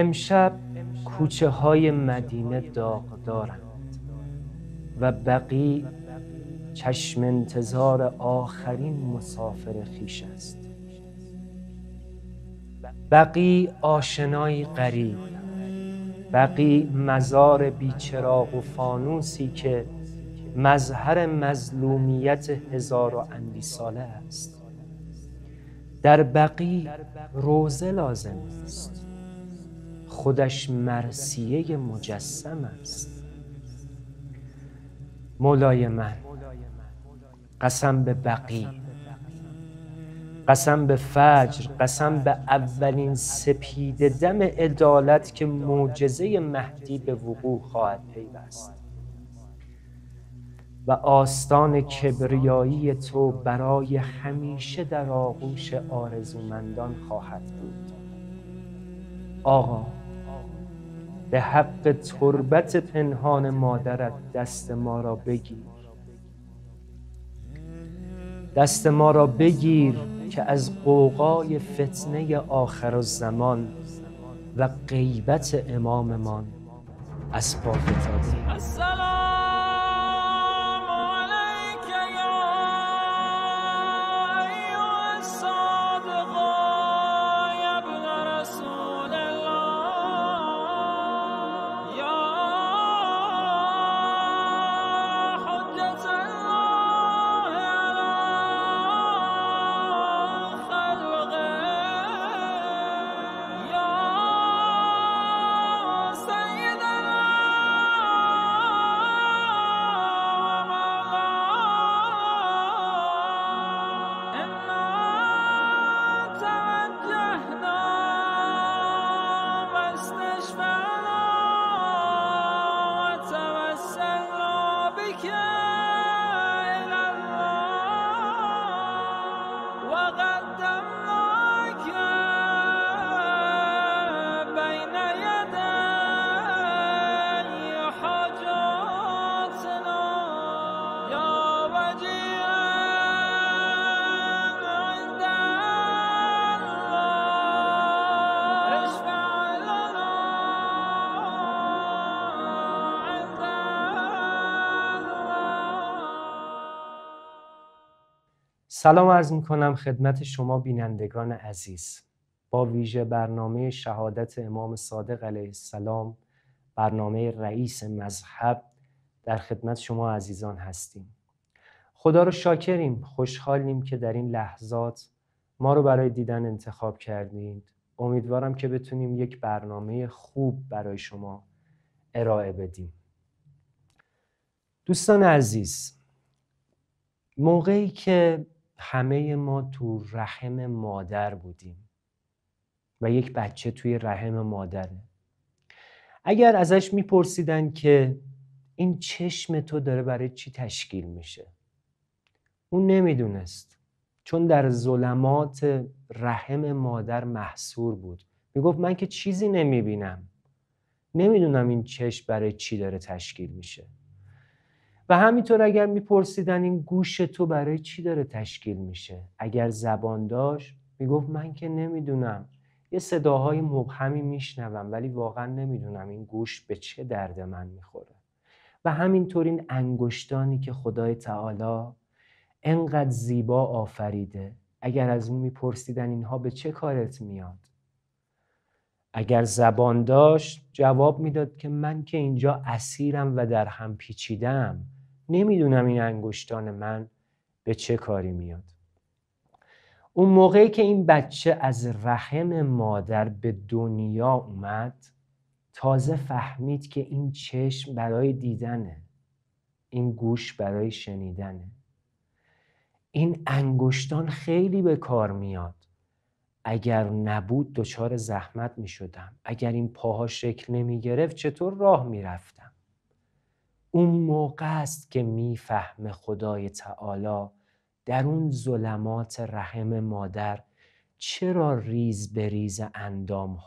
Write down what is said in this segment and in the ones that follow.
امشب کوچه های مدینه دارند و بقی چشم انتظار آخرین مسافر خیش است بقی آشنایی قریب بقی مزار بیچراغ و فانوسی که مظهر مظلومیت هزار و اندی ساله است در بقی روزه لازم است خودش مرسیه مجسم است مولای من قسم به بقی قسم به فجر قسم به اولین سپید دم عدالت که معجزه مهدی به وقوع خواهد پیوست و آستان کبریایی تو برای همیشه در آغوش آرزومندان خواهد بود آقا به حق تربت پنهان مادرت دست ما را بگیر دست ما را بگیر که از قوقای فتنه آخر زمان و غیبت اماممان از پا سلام عرض می کنم خدمت شما بینندگان عزیز با ویژه برنامه شهادت امام صادق علیه السلام برنامه رئیس مذهب در خدمت شما عزیزان هستیم خدا رو شاکریم خوشحالیم که در این لحظات ما رو برای دیدن انتخاب کردید امیدوارم که بتونیم یک برنامه خوب برای شما ارائه بدیم دوستان عزیز موقعی که همه ما تو رحم مادر بودیم و یک بچه توی رحم مادره اگر ازش میپرسیدن که این چشم تو داره برای چی تشکیل میشه اون نمیدونست چون در ظلمات رحم مادر محصور بود میگفت من که چیزی نمیبینم نمیدونم این چشم برای چی داره تشکیل میشه و همینطور اگر میپرسیدن این گوش تو برای چی داره تشکیل میشه اگر زبان داشت میگفت من که نمیدونم یه صداهای مبهمی میشنوم ولی واقعا نمیدونم این گوش به چه درد من میخوره و همینطور این انگشتانی که خدای تعالی انقدر زیبا آفریده اگر از اون میپرسیدن اینها به چه کارت میاد اگر زبان داشت جواب میداد که من که اینجا اسیرم و در هم پیچیدم نمیدونم این انگشتان من به چه کاری میاد اون موقعی که این بچه از رحم مادر به دنیا اومد تازه فهمید که این چشم برای دیدنه این گوش برای شنیدنه این انگشتان خیلی به کار میاد اگر نبود دچار زحمت می اگر این پاها شکل نمی گرفت چطور راه میرفتم؟ اون موقع است که میفهمه خدای تعالی در اون ظلمات رحم مادر چرا ریز به ریز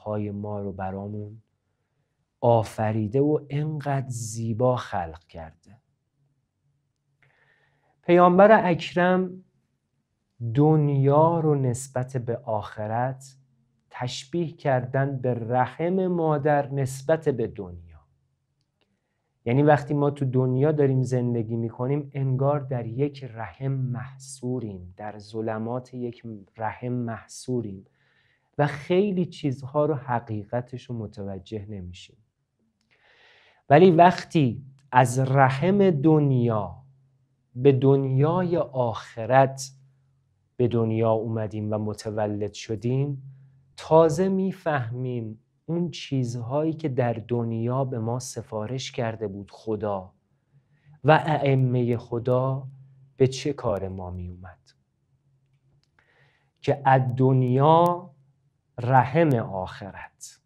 های ما رو برامون آفریده و انقدر زیبا خلق کرده پیامبر اکرم دنیا رو نسبت به آخرت تشبیه کردن به رحم مادر نسبت به دنیا یعنی وقتی ما تو دنیا داریم زندگی میکنیم انگار در یک رحم محصوریم در ظلمات یک رحم محصوریم و خیلی چیزها رو حقیقتش رو متوجه نمیشیم ولی وقتی از رحم دنیا به دنیای آخرت به دنیا اومدیم و متولد شدیم تازه میفهمیم اون چیزهایی که در دنیا به ما سفارش کرده بود خدا و ائمه خدا به چه کار ما می اومد که از دنیا رحم آخرت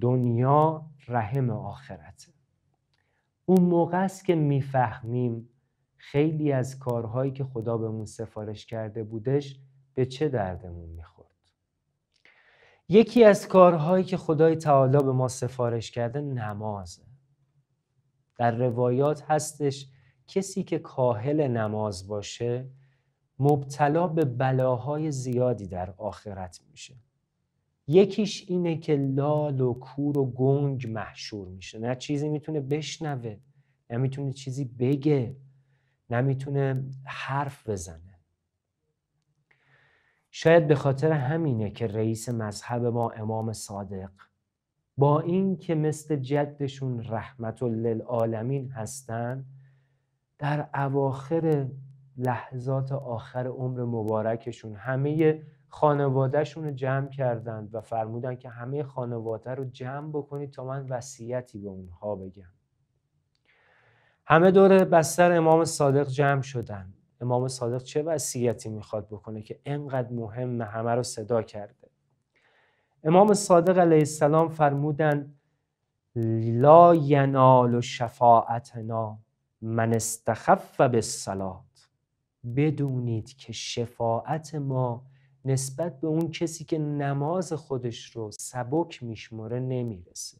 دنیا رحم آخرت اون موقع است که میفهمیم خیلی از کارهایی که خدا بهمون سفارش کرده بودش به چه دردمون میخواد یکی از کارهایی که خدای تعالی به ما سفارش کرده نمازه در روایات هستش کسی که کاهل نماز باشه مبتلا به بلاهای زیادی در آخرت میشه یکیش اینه که لال و کور و گنگ محشور میشه نه چیزی میتونه بشنوه نه میتونه چیزی بگه نه میتونه حرف بزنه شاید به خاطر همینه که رئیس مذهب ما امام صادق با اینکه مثل جدشون رحمت للعالمین هستن در اواخر لحظات آخر عمر مبارکشون همه خانوادهشون رو جمع کردند و فرمودن که همه خانواده رو جمع بکنید تا من وصیتی به اونها بگم همه دور بستر امام صادق جمع شدند امام صادق چه وصیتی میخواد بکنه که انقدر مهم همه رو صدا کرده امام صادق علیه السلام فرمودن لا ینال شفاعتنا من استخف سلات بدونید که شفاعت ما نسبت به اون کسی که نماز خودش رو سبک میشمره نمیرسه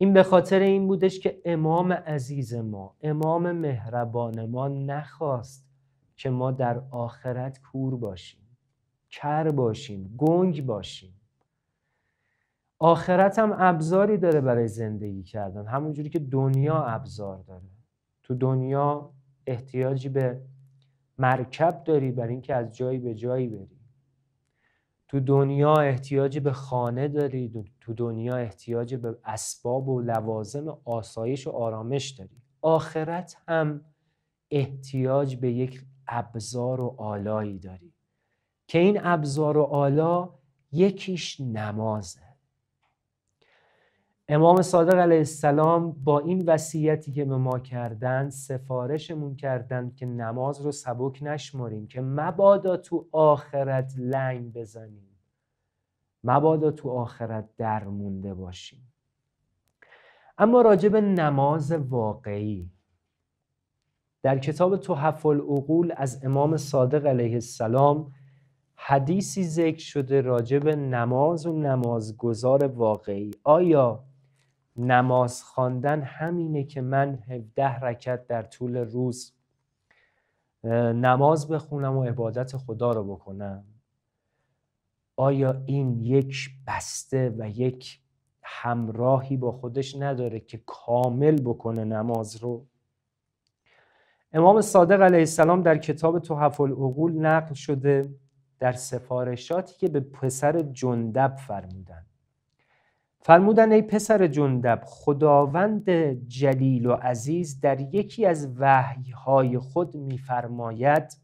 این به خاطر این بودش که امام عزیز ما امام مهربان ما نخواست که ما در آخرت کور باشیم کر باشیم گنگ باشیم آخرت هم ابزاری داره برای زندگی کردن همونجوری که دنیا ابزار داره تو دنیا احتیاجی به مرکب داری برای اینکه از جایی به جایی بری تو دنیا احتیاج به خانه داری تو دنیا احتیاج به اسباب و لوازم آسایش و آرامش داری آخرت هم احتیاج به یک ابزار و آلایی داری که این ابزار و آلا یکیش نمازه امام صادق علیه السلام با این وصیتی که به ما کردن سفارشمون کردن که نماز رو سبک نشماریم که مبادا تو آخرت لنگ بزنیم مبادا تو آخرت در مونده باشیم اما راجب نماز واقعی در کتاب تحف العقول از امام صادق علیه السلام حدیثی ذکر شده راجب نماز و نمازگزار واقعی آیا نماز خواندن همینه که من 17 رکت در طول روز نماز بخونم و عبادت خدا رو بکنم آیا این یک بسته و یک همراهی با خودش نداره که کامل بکنه نماز رو امام صادق علیه السلام در کتاب توحف العقول نقل شده در سفارشاتی که به پسر جندب فرمودند فرمودن ای پسر جندب خداوند جلیل و عزیز در یکی از وحیهای خود میفرماید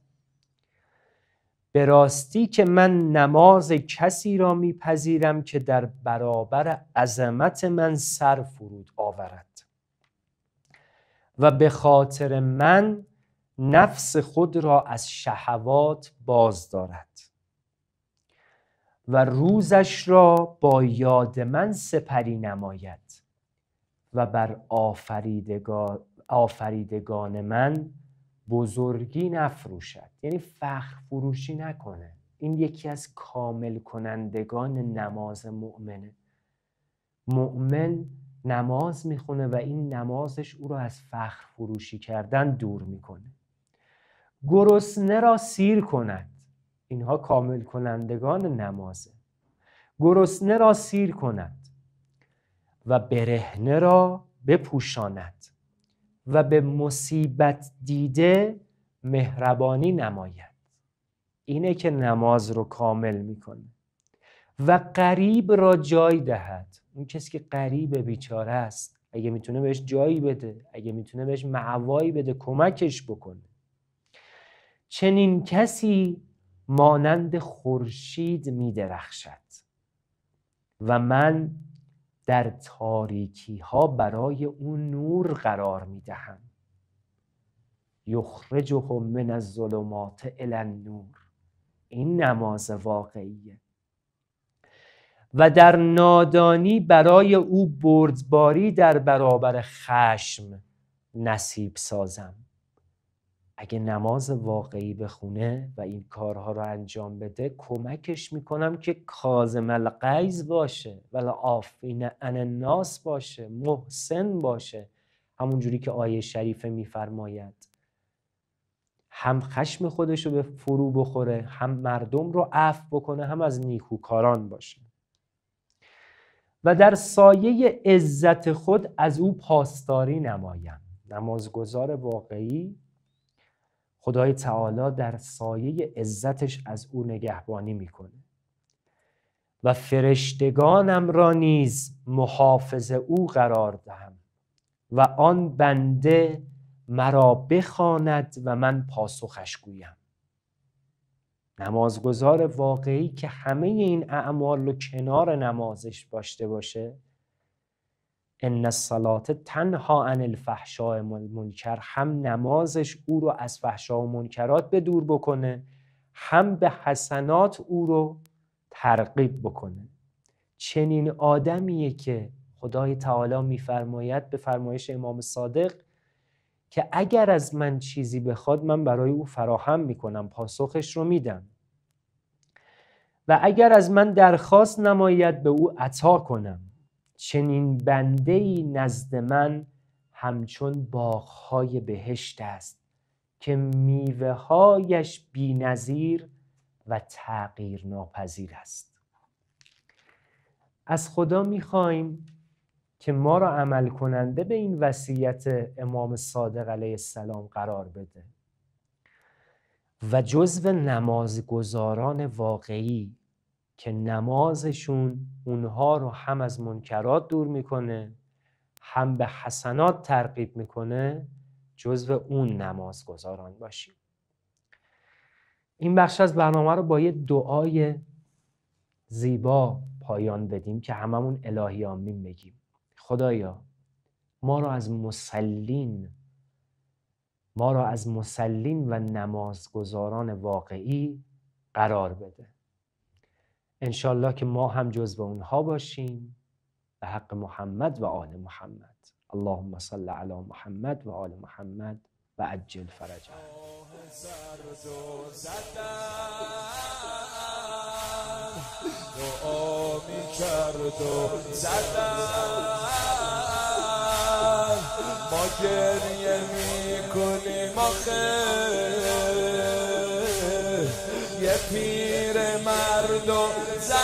به راستی که من نماز کسی را میپذیرم که در برابر عظمت من سر فرود آورد و به خاطر من نفس خود را از شهوات باز دارد و روزش را با یاد من سپری نماید و بر آفریدگان, آفریدگان من بزرگی نفروشد یعنی فخر فروشی نکنه این یکی از کامل کنندگان نماز مؤمنه مؤمن نماز میخونه و این نمازش او را از فخر فروشی کردن دور میکنه گرسنه را سیر کند اینها کامل کنندگان نمازه گرسنه را سیر کند و برهنه را بپوشاند و به مصیبت دیده مهربانی نماید اینه که نماز رو کامل میکنه و قریب را جای دهد اون کسی که قریب بیچاره است اگه میتونه بهش جایی بده اگه میتونه بهش معوایی بده کمکش بکنه چنین کسی مانند خورشید می درخشد و من در تاریکی ها برای اون نور قرار می دهم یخرجه من از الظلمات ال نور این نماز واقعیه و در نادانی برای او بردباری در برابر خشم نصیب سازم اگه نماز واقعی بخونه و این کارها رو انجام بده کمکش میکنم که کازم القیز باشه ولا آفین ان ناس باشه محسن باشه همون جوری که آیه شریفه میفرماید هم خشم خودش رو به فرو بخوره هم مردم رو عف بکنه هم از نیکوکاران باشه و در سایه عزت خود از او پاسداری نمایم نمازگزار واقعی خدای تعالی در سایه عزتش از او نگهبانی میکنه و فرشتگانم را نیز محافظ او قرار دهم و آن بنده مرا بخواند و من پاسخش گویم نمازگزار واقعی که همه این اعمال رو کنار نمازش داشته باشه ان الصلاه تنها عن الفحشاء منکر هم نمازش او رو از فحشاء و منکرات به دور بکنه هم به حسنات او رو ترغیب بکنه چنین آدمیه که خدای تعالی میفرماید به فرمایش امام صادق که اگر از من چیزی بخواد من برای او فراهم میکنم پاسخش رو میدم و اگر از من درخواست نماید به او عطا کنم چنین بنده ای نزد من همچون باغهای بهشت است که میوه هایش بی نظیر و تغییر ناپذیر است از خدا میخواهیم که ما را عمل کننده به این وصیت امام صادق علیه السلام قرار بده و جزو نمازگزاران واقعی که نمازشون اونها رو هم از منکرات دور میکنه هم به حسنات ترغیب میکنه جزو اون نمازگزاران باشیم این بخش از برنامه رو با یه دعای زیبا پایان بدیم که هممون الهی آمین بگیم خدایا ما را از مسلین ما را از مسلین و نمازگزاران واقعی قرار بده انشالله که ما هم جز به اونها باشیم به حق محمد و آل محمد اللهم صل علی محمد و آل محمد و عجل فرجه پیر مرد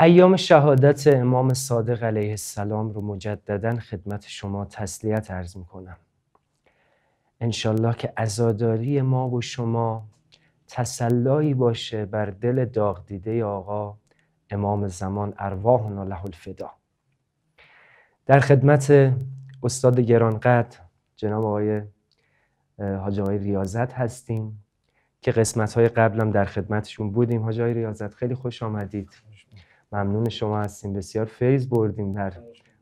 ایام شهادت امام صادق علیه السلام رو مجددا خدمت شما تسلیت عرض میکنم انشالله که ازاداری ما و شما تسلایی باشه بر دل داغ دیده آقا امام زمان ارواحنا له الفدا در خدمت استاد گرانقد جناب آقای حاج آقای ریاضت هستیم که قسمت های قبلم در خدمتشون بودیم حاج آقای ریاضت خیلی خوش آمدید ممنون شما هستیم بسیار فیض بردیم در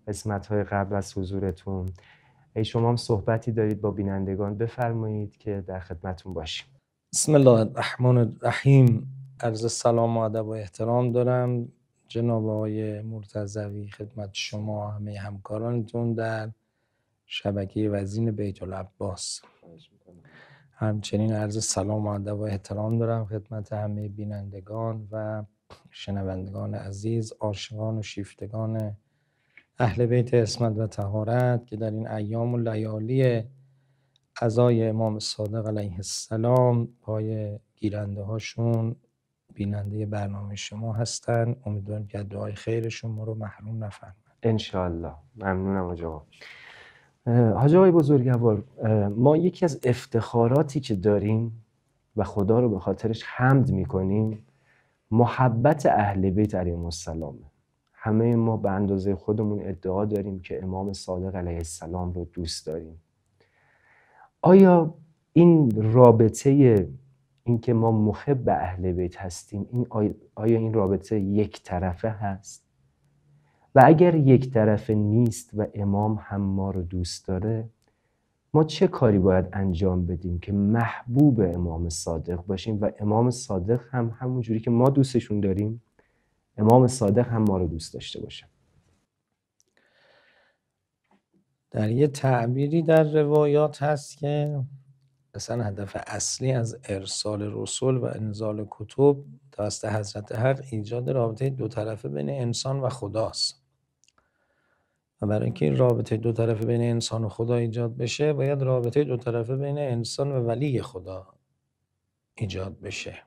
قسمت های قبل از حضورتون ای شما هم صحبتی دارید با بینندگان بفرمایید که در خدمتون باشیم بسم الله الرحمن الرحیم عرض سلام و ادب و احترام دارم جناب آقای مرتضوی خدمت شما همه همکارانتون در شبکه وزین بیت العباس همچنین عرض سلام و ادب و احترام دارم خدمت همه بینندگان و شنوندگان عزیز عاشقان و شیفتگان اهل بیت اسمت و تهارت که در این ایام و لیالی ازای امام صادق علیه السلام پای گیرنده هاشون بیننده برنامه شما هستن امیدوارم که دعای خیر شما رو محروم نفرمایید انشالله ممنونم حاج حاجه حاج آقای بزرگوار ما یکی از افتخاراتی که داریم و خدا رو به خاطرش حمد میکنیم محبت اهل بیت علیهم السلام همه ما به اندازه خودمون ادعا داریم که امام صادق علیه السلام رو دوست داریم آیا این رابطه اینکه ما محب اهل بیت هستیم این آیا این رابطه یک طرفه هست و اگر یک طرفه نیست و امام هم ما رو دوست داره ما چه کاری باید انجام بدیم که محبوب امام صادق باشیم و امام صادق هم همون جوری که ما دوستشون داریم امام صادق هم ما رو دوست داشته باشه در یه تعبیری در روایات هست که اصلا هدف اصلی از ارسال رسول و انزال کتب توسط حضرت حق ایجاد رابطه دو طرفه بین انسان و خداست و برای اینکه این رابطه دو طرفه بین انسان و خدا ایجاد بشه باید رابطه دو طرفه بین انسان و ولی خدا ایجاد بشه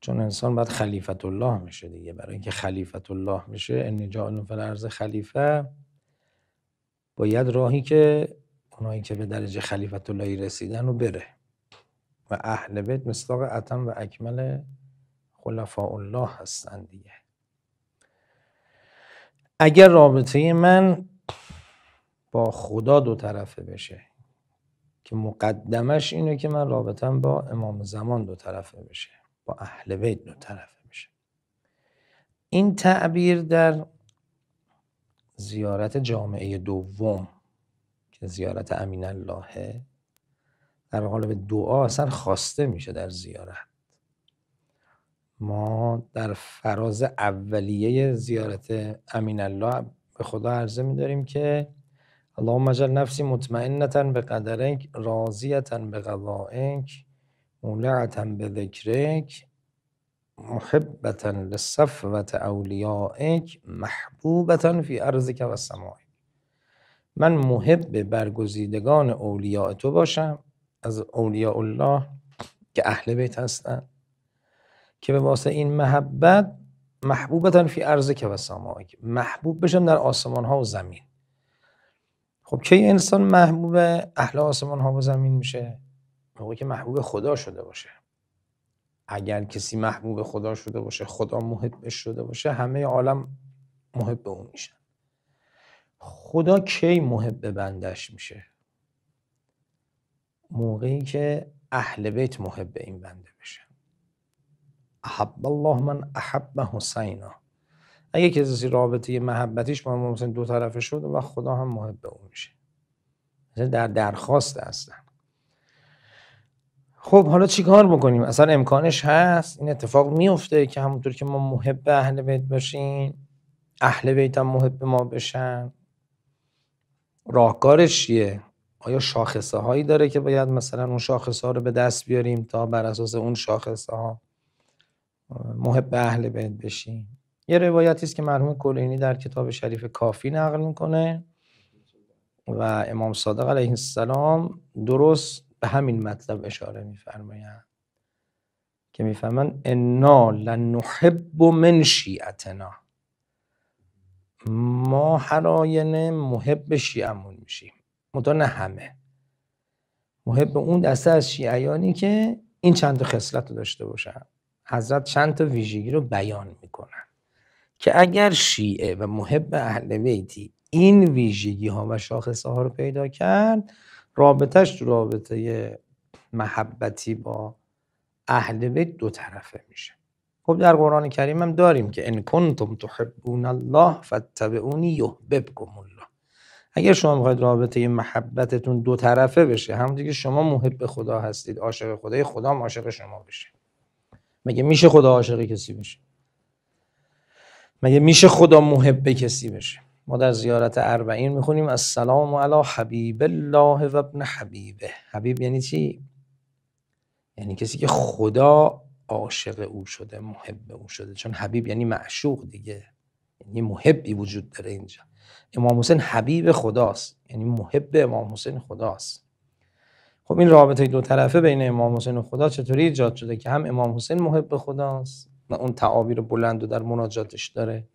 چون انسان باید خلیفت الله میشه دیگه برای اینکه خلیفت الله میشه انجا جعل ارز خلیفه باید راهی که اونایی که به درجه خلیفت اللهی رسیدن و بره و اهل بیت مصداق اتم و اکمل خلفاء الله هستند دیگه اگر رابطه من با خدا دو طرفه بشه که مقدمش اینه که من رابطم با امام زمان دو طرفه بشه با اهل بیت دو طرفه بشه این تعبیر در زیارت جامعه دوم که زیارت امین اللهه در قالب دعا اصلا خواسته میشه در زیارت ما در فراز اولیه زیارت امین الله به خدا عرضه میداریم که اللهم اجل نفسی مطمئنتا به قدرک راضیتن به قضائک مولعتن به ذکرک محبتا لصفوت اولیائک محبوبتن فی ارضک و من محب برگزیدگان اولیاء تو باشم از اولیاء الله که اهل بیت هستند که به واسه این محبت محبوبتن فی عرضه که و سماک محبوب بشم در آسمان ها و زمین خب کی انسان محبوب اهل آسمان ها و زمین میشه موقع که محبوب خدا شده باشه اگر کسی محبوب خدا شده باشه خدا محبش شده باشه همه عالم محب به اون میشن خدا کی محب بندش میشه موقعی که اهل بیت محب این بنده بشه احب الله من احب حسینا اگه کسی رابطه محبتیش با امام حسین دو طرفه شد و خدا هم محب او میشه در درخواست هستن خب حالا چیکار بکنیم اصلا امکانش هست این اتفاق میفته که همونطور که ما محب اهل بیت باشیم اهل بیت هم محب ما بشن راهکارش چیه آیا شاخصه هایی داره که باید مثلا اون شاخصه ها رو به دست بیاریم تا بر اساس اون شاخصه ها محب اهل بیت بشیم یه روایتی است که مرحوم کلینی در کتاب شریف کافی نقل میکنه و امام صادق علیه السلام درست به همین مطلب اشاره میفرمایند که میفهمن انا لنحب من شیعتنا ما هر آینه محب شیعمون میشیم متا نه همه محب اون دسته از شیعیانی که این چند تا خصلت رو داشته باشن حضرت چند تا ویژگی رو بیان میکنن که اگر شیعه و محب اهل بیتی این ویژگی ها و شاخصه ها رو پیدا کرد رابطهش تو رابطه محبتی با اهل بیت دو طرفه میشه خب در قرآن کریم هم داریم که ان کنتم تحبون الله فاتبعونی یحببکم الله اگر شما میخواید رابطه محبتتون دو طرفه بشه همونطور که شما محب خدا هستید عاشق خدای خدا هم عاشق شما بشه مگه میشه خدا عاشق کسی بشه مگه میشه خدا محب کسی بشه ما در زیارت اربعین میخونیم السلام علی حبیب الله و ابن حبیبه حبیب یعنی چی یعنی کسی که خدا عاشق او شده محب او شده چون حبیب یعنی معشوق دیگه یعنی محبی وجود داره اینجا امام حسین حبیب خداست یعنی محب امام حسین خداست خب این رابطه دو طرفه بین امام حسین و خدا چطوری ایجاد شده که هم امام حسین محب خداست و اون تعابیر بلند و در مناجاتش داره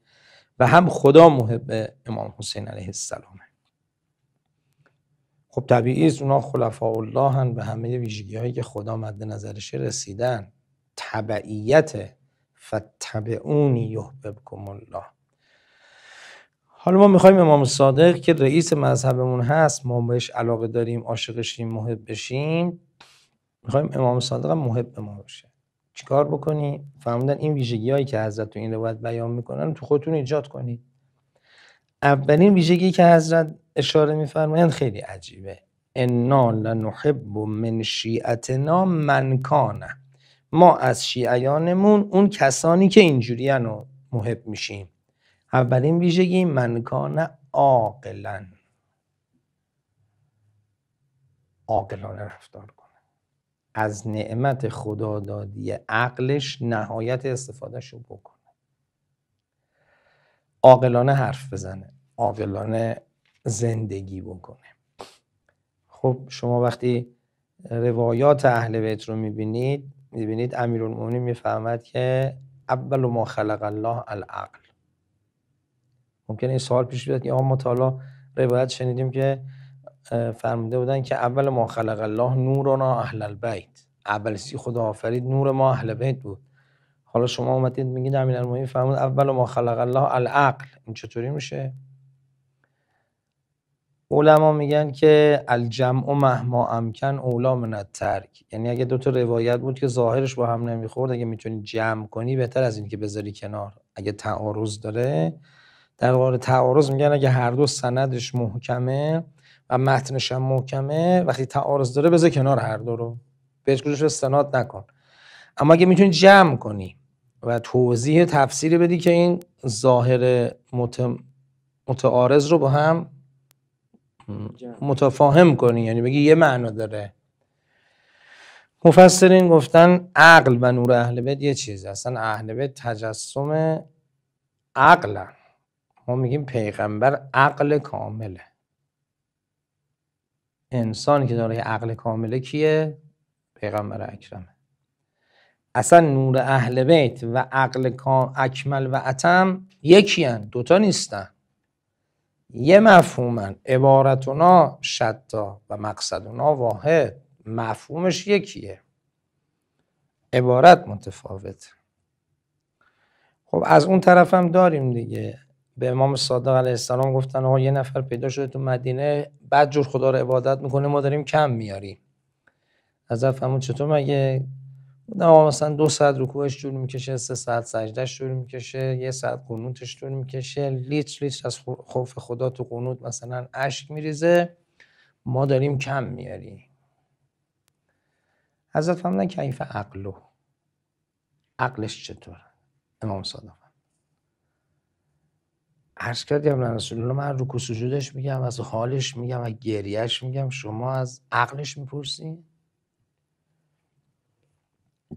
و هم خدا محب امام حسین علیه السلامه خب طبیعی است اونا خلفاء الله هن به همه ویژگی هایی که خدا مد نظرشه رسیدن تبعیت فتبعونی یحببکم الله حالا ما میخوایم امام صادق که رئیس مذهبمون هست ما بهش علاقه داریم عاشقشیم محب بشیم میخوایم امام صادق هم محب ما بشه چیکار بکنی؟ فرمودن این ویژگی هایی که حضرت تو این روایت بیان میکنن تو خودتون ایجاد کنید اولین ویژگی که حضرت اشاره میفرمایند خیلی عجیبه انا لنحب من شیعتنا من ما از شیعیانمون اون کسانی که اینجوری رو محب میشیم اولین ویژگی منکان کان عاقلا عاقلانه رفتار کنه از نعمت دادی عقلش نهایت استفادهش رو بکنه عاقلانه حرف بزنه عاقلانه زندگی بکنه خب شما وقتی روایات اهل بیت رو میبینید میبینید امیرالمومنین میفهمد که اول ما خلق الله العقل ممکن این سوال پیش بیاد که ما تا روایت شنیدیم که فرموده بودن که اول ما خلق الله نورنا اهل البیت اول سی خدا آفرید نور ما اهل بیت بود حالا شما اومدید میگید امیرالمومنین فرمود اول ما خلق الله العقل این چطوری میشه علما میگن که الجمع و مهما امکن اولا من ترک. یعنی اگه دو تا روایت بود که ظاهرش با هم نمیخورد اگه میتونی جمع کنی بهتر از اینکه بذاری کنار اگه تعارض داره در واقع تعارض میگن اگه هر دو سندش محکمه و متنش هم محکمه وقتی تعارض داره بذار کنار هر دو رو به هیچ استناد نکن اما اگه میتونی جمع کنی و توضیح تفسیری بدی که این ظاهر متعارض رو با هم متفاهم کنی یعنی بگی یه معنا داره مفسرین گفتن عقل و نور اهل بیت یه چیز اصلا اهل بیت تجسم عقل ما میگیم پیغمبر عقل کامله انسان که داره عقل کامله کیه پیغمبر اکرمه اصلا نور اهل بیت و عقل اکمل و اتم یکی هن. دوتا نیستن یه مفهومن عبارتونا شتا و مقصدونا واحد مفهومش یکیه عبارت متفاوت خب از اون طرف هم داریم دیگه به امام صادق علیه السلام گفتن آقا یه نفر پیدا شده تو مدینه بعد جور خدا رو عبادت میکنه ما داریم کم میاریم از همون چطور مگه اما مثلا دو ساعت رکوعش جور میکشه سه ساعت سجدهش جور میکشه یه ساعت قنوتش جور میکشه لیتر لیتر از خوف خدا تو قنوت مثلا اشک میریزه ما داریم کم میاریم حضرت که کیف عقلو عقلش چطور امام صادق عرض کردیم رسول الله من رکوع سجودش میگم از حالش میگم و گریهش میگم شما از عقلش میپرسین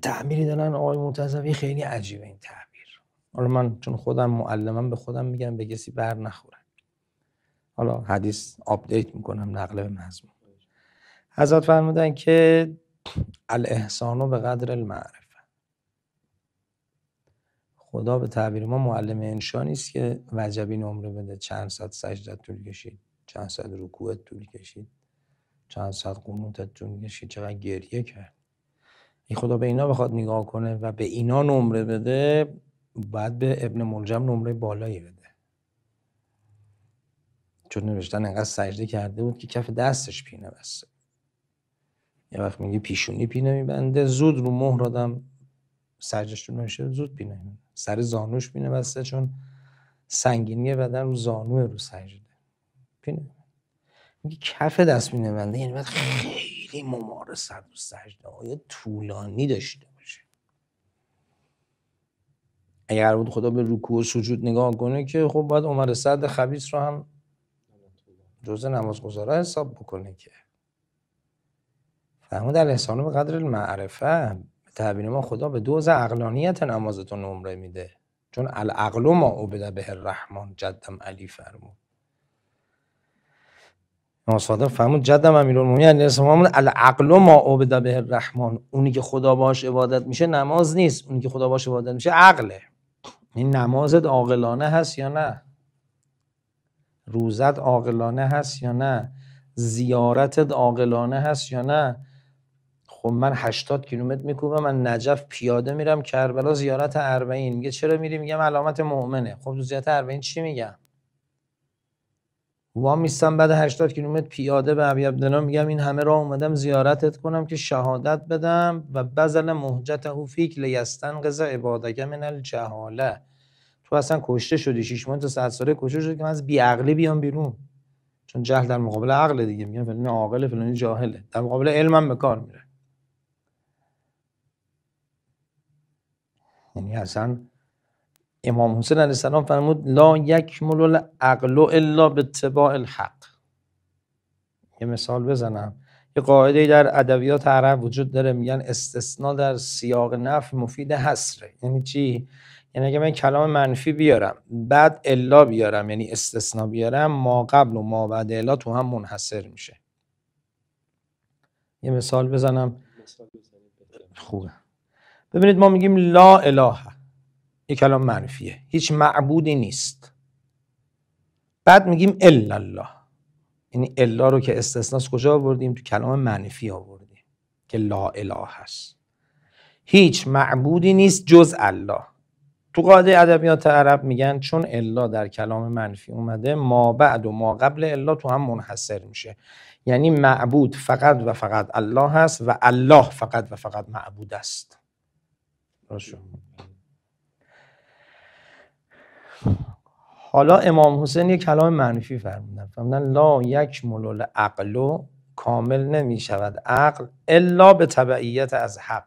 تعبیری دارن آقای مرتضوی خیلی عجیبه این تعبیر حالا من چون خودم معلمم به خودم میگم به کسی بر نخوره حالا حدیث آپدیت میکنم نقل به مضمون حضرت فرمودن که الاحسان به قدر المعرفه خدا به تعبیر ما معلم انشا نیست که وجبی نمره بده چند ساعت سجدت طول کشید چند ساعت رکوعت طول کشید چند ساعت قنوتت طول کشید چقدر گریه کرد خدا به اینا بخواد نگاه کنه و به اینا نمره بده بعد به ابن ملجم نمره بالایی بده چون نوشتن انقدر سجده کرده بود که کف دستش پینه بسته یه وقت میگه پیشونی پینه میبنده زود رو مهر آدم سجدش رو زود پینه سر زانوش پینه بسته چون سنگینی بدن رو زانو رو سجده پینه میگه کف دست پینه بنده یعنی بعد خیلی ممار ممارست و سجده های طولانی داشته باشه اگر بود خدا به رکوع و سجود نگاه کنه که خب باید عمر صد خبیص رو هم جزء گذاره حساب بکنه که در احسان به قدر المعرفه به تعبیر ما خدا به دوز اقلانیت نمازتون نمره میده چون العقل ما عبده به الرحمن جدم علی فرمود امام صادق فرمود جدم علیه یعنی اسمامون العقل ما عبد به الرحمن اونی که خدا باش عبادت میشه نماز نیست اونی که خدا باش عبادت میشه عقله این نمازت عاقلانه هست یا نه روزت عاقلانه هست یا نه زیارتت عاقلانه هست یا نه خب من 80 کیلومتر میکوبم من نجف پیاده میرم کربلا زیارت اربعین میگه چرا میری میگم علامت مؤمنه خب زیارت اربعین چی میگم وام میستم بعد 80 کیلومتر پیاده به ابی عبدالله میگم این همه راه اومدم زیارتت کنم که شهادت بدم و بزل مهجته فیک لیستن قضا عبادک من الجهاله تو اصلا کشته شدی شش ماه تا صد ساله کشته شدی که من از بیعقلی بیام بیرون چون جهل در مقابل عقل دیگه میگم فلانی عاقله فلانی جاهله در مقابل علمم به کار میره یعنی اصلا امام حسین علیه السلام فرمود لا یکمل العقل الا به تباع الحق یه مثال بزنم یه قاعده در ادبیات عرب وجود داره میگن استثنا در سیاق نف مفید حسره یعنی چی یعنی اگه من کلام منفی بیارم بعد الا بیارم یعنی استثنا بیارم ما قبل و ما بعد الا تو هم منحصر میشه یه مثال بزنم خوبه ببینید ما میگیم لا اله یک کلام منفیه هیچ معبودی نیست بعد میگیم الا الله یعنی الا رو که استثناس کجا آوردیم تو کلام منفی آوردیم که لا اله هست هیچ معبودی نیست جز الله تو قاعده ادبیات عرب میگن چون الا در کلام منفی اومده ما بعد و ما قبل الا تو هم منحصر میشه یعنی معبود فقط و فقط الله هست و الله فقط و فقط معبود است حالا امام حسین یه کلام منفی فرمودن فرمودن لا یک ملول عقلو کامل نمی شود عقل الا به تبعیت از حق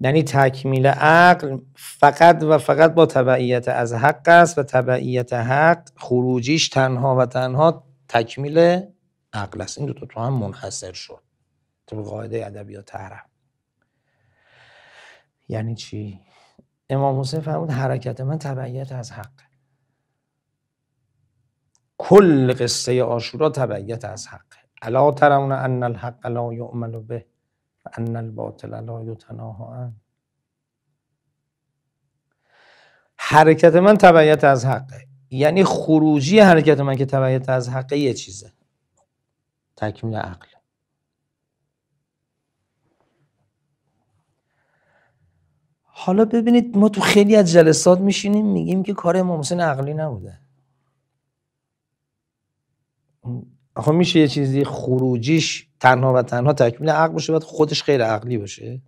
یعنی تکمیل عقل فقط و فقط با تبعیت از حق است و تبعیت حق خروجیش تنها و تنها تکمیل عقل است این دو تو هم منحصر شد تو قاعده ادبیات عرب یعنی چی امام حسین فرمود حرکت من تبعیت از حق کل قصه آشورا تبعیت از حق الا ترون ان الحق لا یعمل به و ان الباطل لا یتناها حرکت من تبعیت از حقه یعنی خروجی حرکت من که تبعیت از حقه یه چیزه تکمیل عقل حالا ببینید ما تو خیلی از جلسات میشینیم میگیم که کار امام حسین عقلی نبوده آخه میشه یه چیزی خروجیش تنها و تنها تکمیل عقل باشه باید خودش غیر عقلی باشه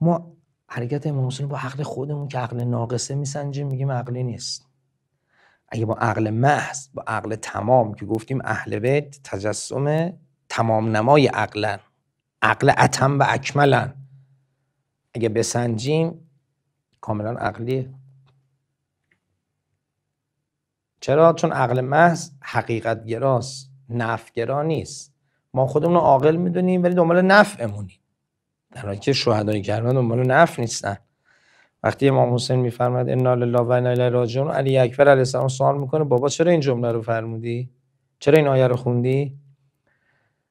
ما حرکت امام حسین با عقل خودمون که عقل ناقصه میسنجیم میگیم عقلی نیست اگه با عقل محض با عقل تمام که گفتیم اهل بیت تجسم تمام نمای عقلن عقل اتم و اکملن اگه بسنجیم کاملا عقلیه چرا؟ چون عقل محض حقیقت گراست نفگرا نیست ما خودمون رو عاقل میدونیم ولی دنبال نفعمونیم در حالی که شهدای کربلا دنبال نفع نیستن وقتی امام حسین میفرماد ان لله و انا الیه راجعون علی اکبر علیه السلام سوال میکنه بابا چرا این جمله رو فرمودی چرا این آیه رو خوندی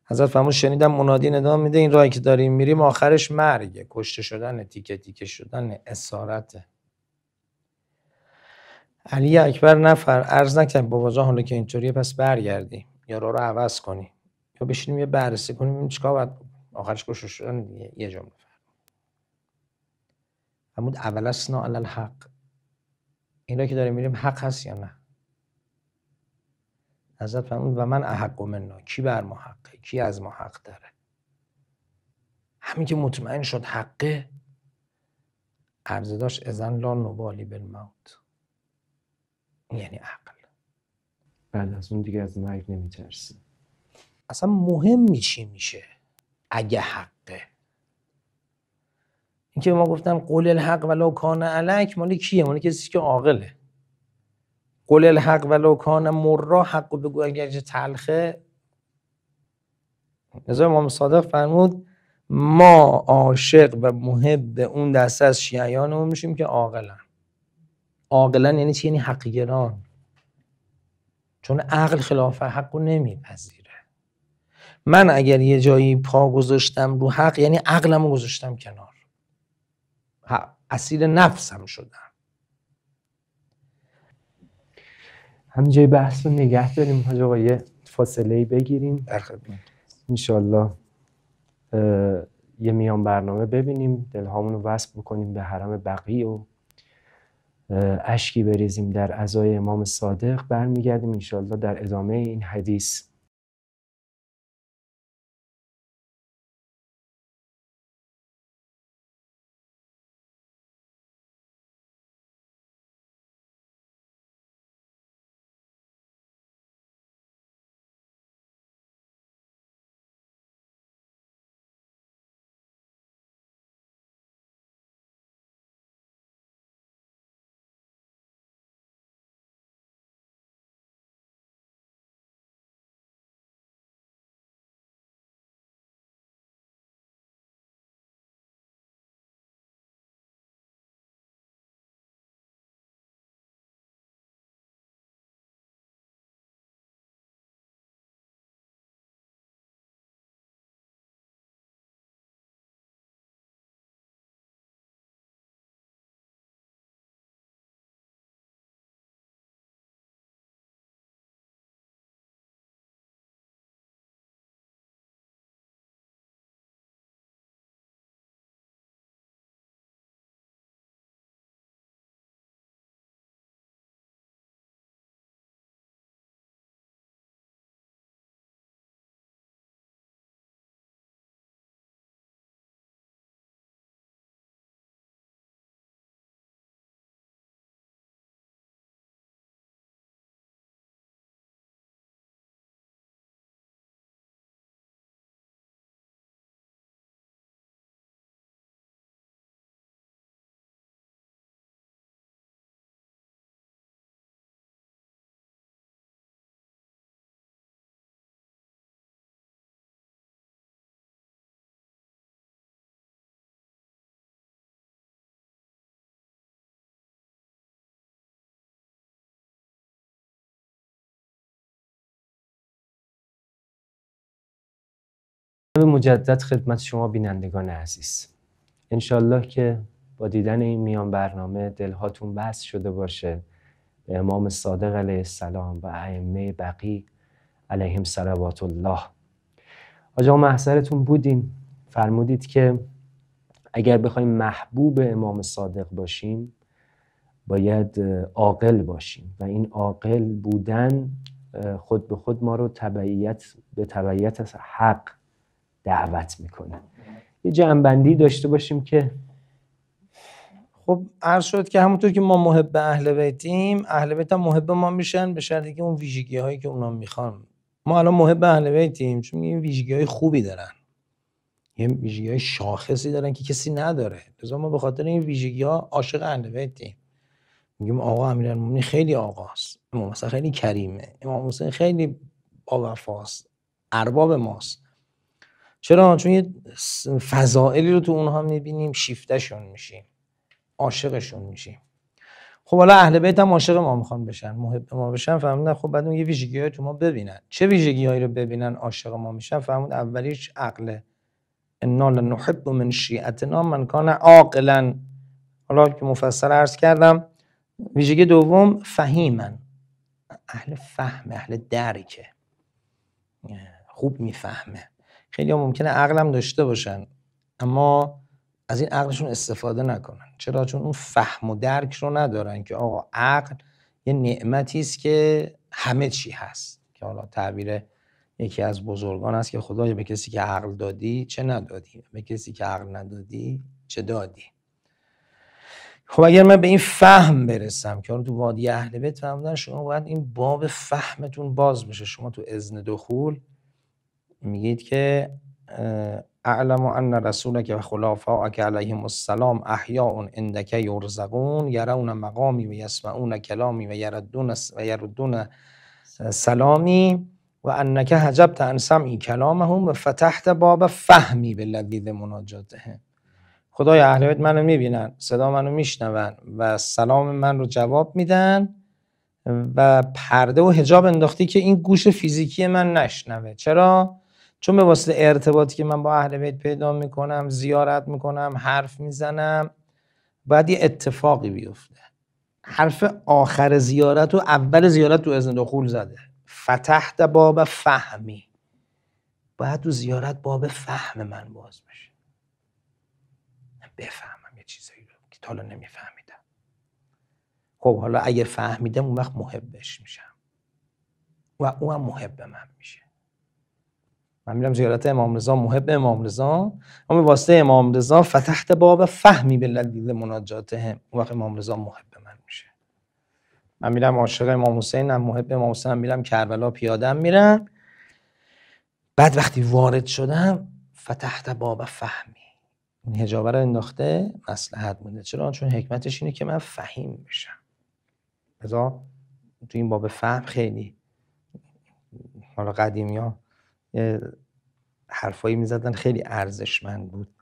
حضرت فرمود شنیدم منادی ندا میده این راهی که داریم میریم آخرش مرگه کشته شدن تیکه تیکه شدن اسارت. علی اکبر نفر عرض نکرد بابا جان حالا که اینطوریه پس برگردیم یا رو رو عوض کنیم یا بشینیم یه بررسی کنیم این چیکار باید آخرش کشته شدن یه جمله فرمود علی الحق اینا که داریم میریم حق هست یا نه حضرت فرمود و من احق و منا کی بر ما حقه کی از ما حق داره همین که مطمئن شد حقه عرضه داشت ازن لا نبالی بالموت یعنی عقل بعد از اون دیگه از مرگ ترسی. اصلا مهم چی میشه اگه حقه اینکه ما گفتم قول الحق ولو کان علک مالی کیه مالی کسی که عاقله قول الحق ولو کان مرا حق و بگو اگرچه تلخه نظر امام صادق فرمود ما عاشق و محب اون دسته از رو میشیم که عاقلا عاقلا یعنی چی یعنی حقگران چون عقل خلاف حق رو نمیپذیره من اگر یه جایی پا گذاشتم رو حق یعنی عقلم رو گذاشتم کنار اسیر نفسم شدم همینجای بحث رو نگه داریم حاج آقا یه فاصله بگیریم انشالله یه میان برنامه ببینیم دلهامون رو وصل بکنیم به حرم بقی و اشکی بریزیم در ازای امام صادق برمیگردیم انشالله در ادامه این حدیث مجدد خدمت شما بینندگان عزیز انشالله که با دیدن این میان برنامه دلهاتون بس شده باشه به امام صادق علیه السلام و ائمه بقی علیهم صلوات الله آجا محضرتون بودین فرمودید که اگر بخوایم محبوب امام صادق باشیم باید عاقل باشیم و این عاقل بودن خود به خود ما رو تبعیت به تبعیت حق دعوت میکنه یه جنبندی داشته باشیم که خب عرض شد که همونطور که ما محب اهل بیتیم اهل بیت هم محب ما میشن به شرطی که اون ویژگی هایی که اونا میخوان ما الان محب اهل بیتیم چون این ویژگی های خوبی دارن یه ویژگی های شاخصی دارن که کسی نداره لذا ما به خاطر این ویژگی ها عاشق اهل بیتیم میگیم آقا امیرالمومنین خیلی آقاست امام خیلی کریمه امام حسین خیلی باوفاست ارباب ماست چرا چون یه فضائلی رو تو اونها میبینیم شیفتشون میشیم عاشقشون میشیم خب حالا اهل بیت هم عاشق ما میخوان بشن محب ما بشن فهمیدن خب بعد اون یه ویژگی های تو ما ببینن چه ویژگی هایی رو ببینن عاشق ما میشن فهمون اولیش عقله انا لنحب من شیعتنا من کان عاقلا حالا که مفصل عرض کردم ویژگی دوم فهیمن اهل فهم اهل درکه یعنی خوب میفهمه خیلی ها ممکنه عقلم داشته باشن اما از این عقلشون استفاده نکنن چرا چون اون فهم و درک رو ندارن که آقا عقل یه نعمتی است که همه چی هست که حالا تعبیر یکی از بزرگان است که خدایا به کسی که عقل دادی چه ندادی به کسی که عقل ندادی چه دادی خب اگر من به این فهم برسم که تو وادی اهل بیت فهمیدن شما باید این باب فهمتون باز بشه شما تو اذن دخول میگید که اعلم ان رسولک و خلافاءک علیهم السلام احیاء اندکه یرزقون یرون مقامی و یسمعون کلامی و یردون و سلامی و انک حجبت عن سمعی کلامهم و فتحت باب فهمی به لذیذ مناجاته خدای اهل بیت منو میبینن صدا منو میشنون و سلام من رو جواب میدن و پرده و هجاب انداختی که این گوش فیزیکی من نشنوه چرا چون به واسطه ارتباطی که من با اهل بیت پیدا میکنم زیارت میکنم حرف میزنم باید یه اتفاقی بیفته حرف آخر زیارت و اول زیارت تو اذن دخول زده فتحت باب فهمی باید تو زیارت باب فهم من باز بشه بفهمم یه چیزایی رو که تا نمیفهمیدم خب حالا اگه فهمیدم اون وقت محبش میشم و هم محب من میشه من میرم زیارت امام رضا محب امام رضا اما به واسطه امام رضا فتحت باب فهمی به لدید مناجاته هم اون وقت امام رضا محب من میشه من میرم عاشق امام حسینم محب امام حسینم میرم کربلا پیادم میرم بعد وقتی وارد شدم فتحت باب فهمی این هجابه رو انداخته مسلحت بوده چرا چون حکمتش اینه که من فهیم بشم رضا تو این باب فهم خیلی حالا قدیمی ها حرفایی میزدن خیلی ارزشمند بود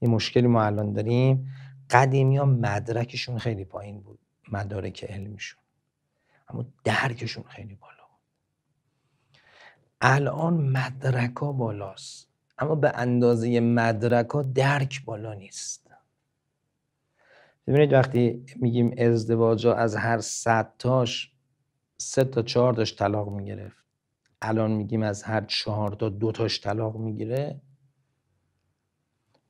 یه مشکلی ما الان داریم قدیمی ها مدرکشون خیلی پایین بود مدارک علمیشون اما درکشون خیلی بالا بود الان مدرک ها بالاست اما به اندازه مدرک ها درک بالا نیست ببینید وقتی میگیم ازدواج ها از هر صد تاش سه تا چهار داشت طلاق میگرفت الان میگیم از هر چهار تا دو تاش طلاق میگیره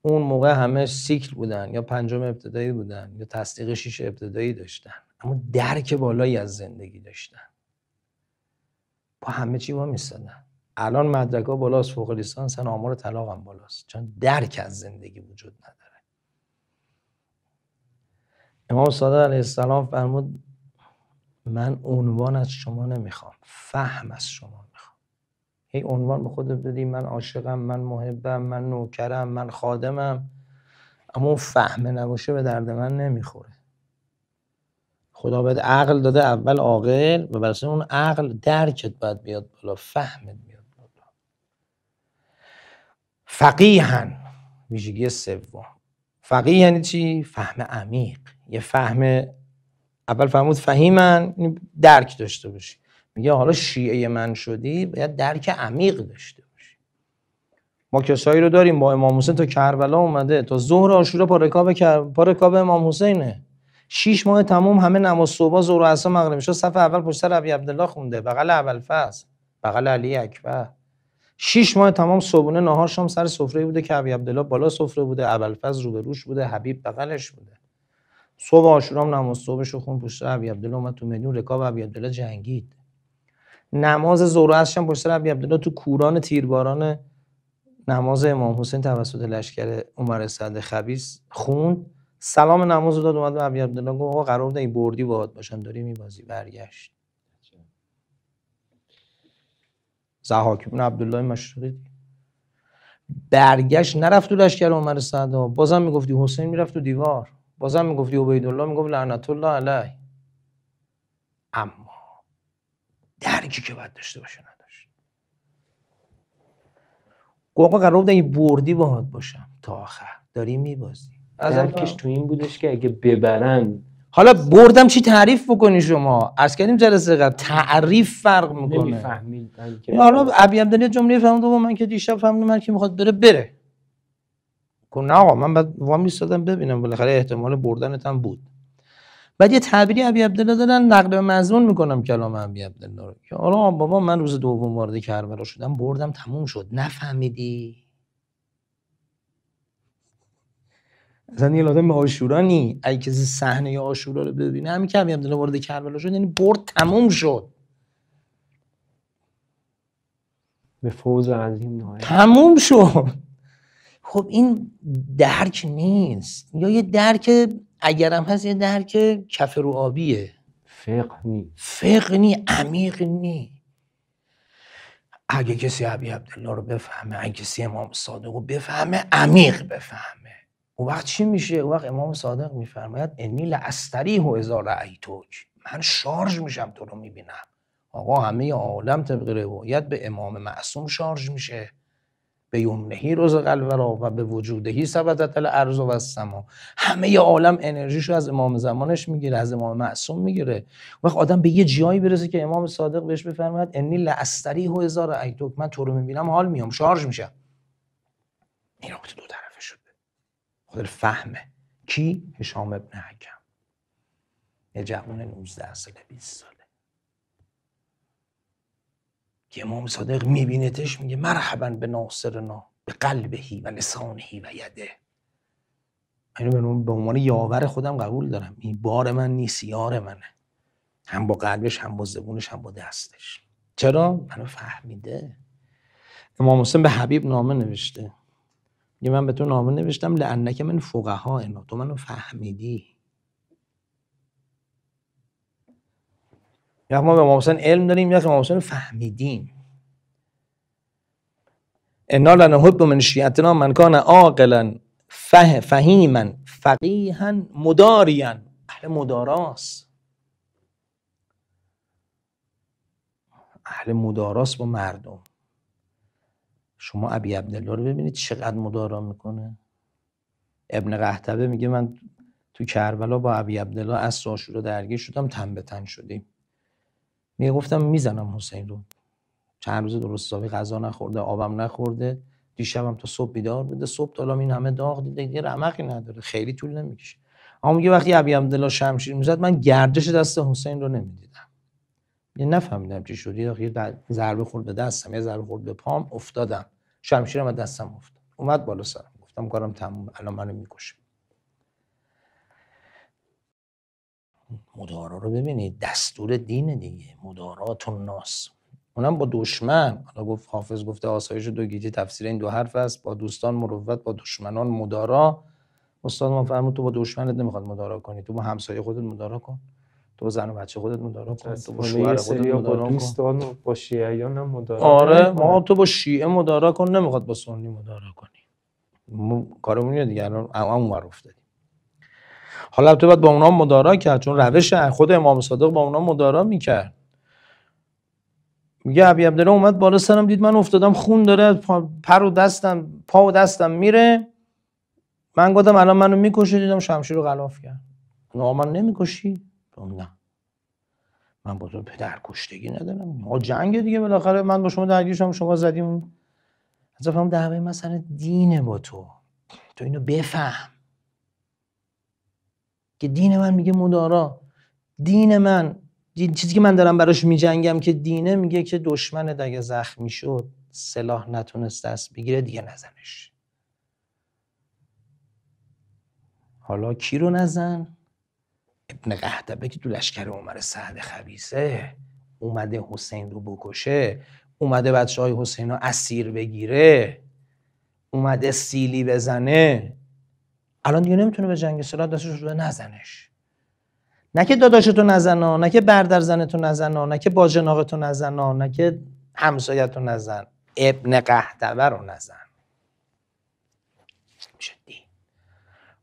اون موقع همه سیکل بودن یا پنجم ابتدایی بودن یا تصدیق شیش ابتدایی داشتن اما درک بالایی از زندگی داشتن با همه چی با میستدن الان مدرک ها بالاست فوق لیسانس آمار طلاق هم بالاست چون درک از زندگی وجود نداره امام صادق علیه السلام فرمود من عنوان از شما نمیخوام فهم از شما هی عنوان به خودت بدی من عاشقم من محبم من نوکرم من خادمم اما اون فهمه نباشه به درد من نمیخوره خدا باید عقل داده اول عاقل و برسه اون عقل درکت باید بیاد بالا فهمت بیاد بالا فقیهن ویژگی سوم فقیه یعنی چی؟ فهم عمیق یه فهم اول فهمود فهیمن یعنی درک داشته باشی میگه حالا شیعه من شدی باید درک عمیق داشته باشی ما کسایی رو داریم با امام حسین تا کربلا اومده تا ظهر عاشورا پا رکاب پا رکاب امام حسینه شش ماه تمام همه نماز صبح ظهر و عصر مغرب شد صف اول پشت سر ابی عبدالله خونده بغل اول فصل بغل علی اکبر شش ماه تمام صبحونه نهار شام سر سفره بوده که ابی عبدالله بالا سفره بوده اول به روش بوده حبیب بغلش بوده صبح عاشورا نماز صبحش رو خون پشت ابی عبدالله اومد تو میدون رکاب ابی عبدالله جنگید نماز ظهر و عصر پشت ربی عبدالله تو کوران تیرباران نماز امام حسین توسط لشکر عمر صد خبیس خون سلام نماز داد اومد به عبدالله گفت آقا قرار بود بردی باهات باشم داری میبازی برگشت زهاک اون عبدالله مشروقی برگشت نرفت تو لشکر عمر صدا بازم میگفتی حسین میرفت تو دیوار بازم میگفتی عبیدالله میگفت لعنت الله علیه اما درکی که باید داشته باشه نداشت قرار بود این بردی باهات باشم تا آخر داری میبازی درکش تو این بودش که اگه ببرن حالا بردم چی تعریف بکنی شما از کردیم جلسه قبل تعریف فرق میکنه حالا ابی دلیل جمله فهمید و من که دیشب فهمیدم من که میخواد بره بره خب نه آقا من بعد وامی میستادم ببینم بالاخره احتمال بردنتم بود بعد یه تعبیری ابی عبدالله دادن نقل مضمون میکنم کلام ابی عبدالله رو که حالا بابا من روز دوم وارد کربلا شدم بردم تموم شد نفهمیدی اصلا یه لازم به آشورا نی اگه کسی صحنه یا آشورا رو ببینه همین که ابی عبدالله وارد کربلا شد یعنی برد تموم شد به فوز عظیم نهایت تموم شد خب این درک نیست یا یه درک اگرم هست یه درک کف رو آبیه فقه نی فقه نی عمیق نی اگه کسی عبی عبدالله رو بفهمه اگه کسی امام صادق رو بفهمه عمیق بفهمه او وقت چی میشه؟ او وقت امام صادق میفرماید اینی لعستریح و ازار من شارژ میشم تو رو میبینم آقا همه عالم طبق روایت به امام معصوم شارژ میشه به یمنهی روز قلب را و به وجودهی ثبتت الارض و السما همه ی عالم انرژیشو از امام زمانش میگیره از امام معصوم میگیره وقت آدم به یه جایی برسه که امام صادق بهش بفرماید انی لاستری هو هزار ایتوک من تو رو میبینم حال میام شارژ میشم این رابطه دو طرفه شده خود فهمه کی هشام ابن حکم یه جوان 19 ساله 20 که امام صادق تش میگه مرحبا به ناصرنا به قلبهی و لسانهی و یده اینو به عنوان یاور خودم قبول دارم این بار من نیست یار منه هم با قلبش هم با زبونش هم با دستش چرا منو فهمیده امام حسین به حبیب نامه نوشته یه من به تو نامه نوشتم لعنک من فقها اینا تو منو فهمیدی ما به امام علم داریم یا امام حسین فهمیدیم انا حب من شیعتنا من کان عاقلا فه فهیما فقیها مداریا اهل مداراست اهل مداراست با مردم شما ابی عبدالله رو ببینید چقدر مدارا میکنه ابن قحطبه میگه من تو کربلا با ابی عبدالله از رو درگیر شدم تن تن شدیم میگفتم میزنم حسین رو چند روز درست حسابی غذا نخورده آبم نخورده دیشبم تا صبح بیدار بوده صبح تا این همه داغ دیده دیگه رمقی نداره خیلی طول نمیکشه اما یه وقتی ابی عبدالله شمشیر میزد من گردش دست حسین رو نمیدیدم یه نفهمیدم چی شد یه ضربه خورد به دستم یه ضربه خورد به پام افتادم شمشیرم از دستم افتاد اومد بالا سرم گفتم کارم تموم الان منو میکشه مدارا رو ببینید دستور دین دیگه مدارات و ناس اونم با دشمن حالا گفت حافظ گفته آسایش دو گیتی تفسیر این دو حرف است با دوستان مروت با دشمنان مدارا استاد ما فرمود تو با دشمنت نمیخواد مدارا کنی تو با همسایه خودت مدارا کن تو زن و بچه خودت مدارا کن تو با شوهر خودت مدارا کن با مدارا آره ما تو با شیعه مدارا کن نمیخواد با سنی مدارا کنی م... کارمون دیگه الان حالا تو باید با اونا مدارا کرد چون روش خود امام صادق با اونا مدارا میکرد میگه ابی عبدالله اومد بالا سرم دید من افتادم خون داره پر و دستم پا و دستم میره من گفتم الان منو میکشه دیدم شمشیر رو غلاف کرد نه من نمیکشی گفتم نه من با تو پدر کشتگی ندارم آقا جنگ دیگه بالاخره من با شما درگیر شدم شما زدیم از فهم دعوای مثلا دینه با تو تو اینو بفهم که دین من میگه مدارا دین من چیزی که من دارم براش میجنگم که دینه میگه که دشمنت اگه زخمی شد سلاح نتونست دست بگیره دیگه نزنش حالا کی رو نزن؟ ابن قهدبه که تو لشکر عمر سعد خبیسه اومده حسین رو بکشه اومده بچه های حسین رو اسیر بگیره اومده سیلی بزنه الان دیگه نمیتونه به جنگ سلاح دستش رو نزنش نه که داداشتو نزنا نه که بردر زنتو نزنا نه که نزن، نزنا نه که همسایتو نزن ابن قهتبه رو نزن میشه دین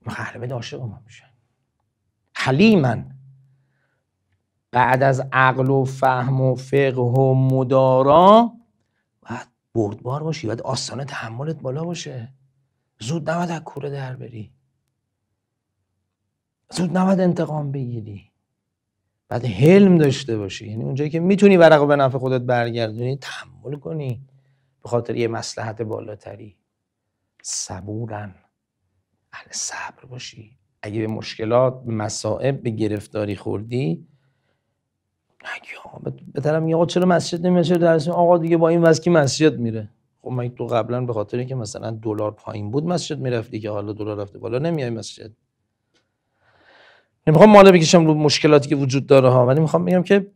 مخربه داشته میشه حلیمن بعد از عقل و فهم و فقه و مدارا باید بردبار باشی باید آسانه تحملت بالا باشه زود نباید از کوره در بری زود نباید انتقام بگیری بعد حلم داشته باشی یعنی اونجایی که میتونی ورق به نفع خودت برگردونی تحمل کنی به خاطر یه مسلحت بالاتری صبورن اهل صبر باشی اگه به مشکلات به مصائب به گرفتاری خوردی نگی به طرف میگه آقا چرا مسجد نمیاد چرا درس آقا دیگه با این که مسجد میره خب من تو قبلا به خاطر اینکه مثلا دلار پایین بود مسجد میرفتی که حالا دلار رفته بالا نمیای مسجد نمیخوام ماله بکشم رو مشکلاتی که وجود داره ها ولی میخوام بگم که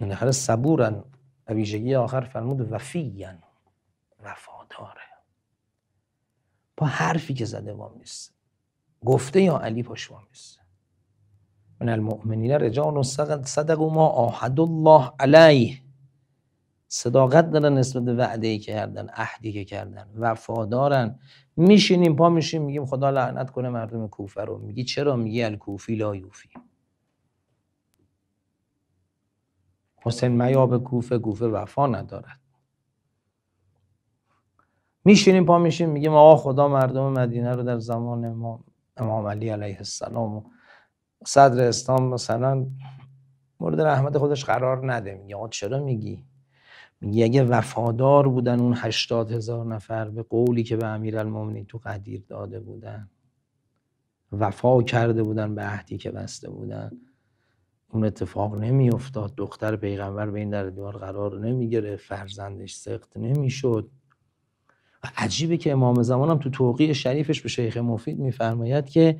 بالاخره صبورن و ویژگی آخر فرمود وفیان وفاداره با حرفی که زده وام نیست گفته یا علی پاش نیست من المؤمنین رجال صدقوا ما آهد الله علیه صداقت دارن نسبت به وعده ای که کردن عهدی که کردن وفادارن میشینیم پا میشیم میگیم خدا لعنت کنه مردم کوفه رو میگی چرا میگی الکوفی لا یوفی حسین میاب کوفه کوفه وفا ندارد میشینیم پا میشیم میگیم آقا خدا مردم مدینه رو در زمان امام, امام علی علیه السلام صدر اسلام مثلا مورد رحمت خودش قرار نده میگه آقا چرا میگی میگه اگه وفادار بودن اون هشتاد هزار نفر به قولی که به امیرالمؤمنین تو قدیر داده بودن وفا کرده بودن به عهدی که بسته بودن اون اتفاق نمیافتاد دختر پیغمبر به این در دیوار قرار گره فرزندش سخت نمیشد و عجیبه که امام زمانم تو توقیع شریفش به شیخ مفید میفرماید که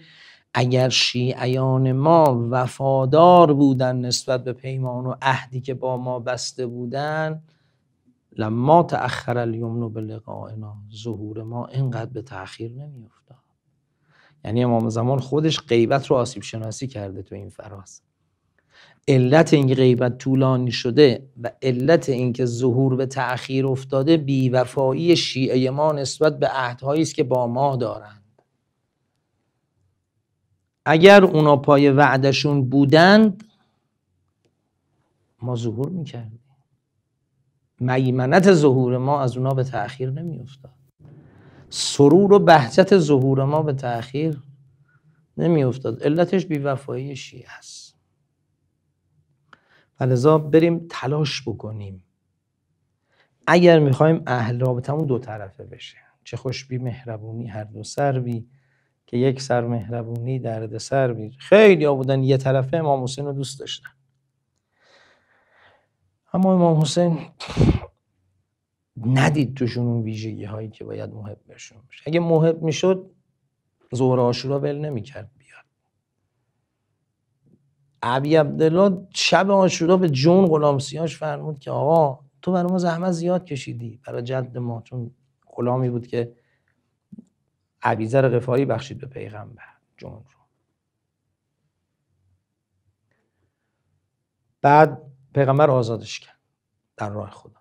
اگر شیعیان ما وفادار بودن نسبت به پیمان و عهدی که با ما بسته بودن لما تأخر نو به ظهور ما اینقدر به تأخیر نمیافتاد یعنی امام زمان خودش غیبت رو آسیب شناسی کرده تو این فراز علت این غیبت طولانی شده و علت اینکه ظهور به تأخیر افتاده بیوفایی شیعه ما نسبت به عهدهایی است که با ما دارند اگر اونا پای وعدشون بودند ما ظهور میکردیم میمنت ظهور ما از اونا به تأخیر افتاد سرور و بهجت ظهور ما به تأخیر افتاد علتش بیوفایی شیعه است فلذا بریم تلاش بکنیم اگر میخوایم اهل رابطمون دو طرفه بشه چه خوش بی مهربونی هر دو بی که یک سر مهربونی درد سر بی خیلی بودن یه طرفه امام حسین رو دوست داشتن اما امام حسین ندید توشون اون ویژگی هایی که باید محب بهشون بشه اگه محب میشد ظهر آشورا ول نمیکرد بیاد عبی عبدالله شب آشورا به جون غلام سیاش فرمود که آقا تو برای ما زحمت زیاد کشیدی برای جد ما چون غلامی بود که عبیزر غفاری بخشید به پیغمبر جون رو بعد پیغمبر آزادش کرد در راه خدا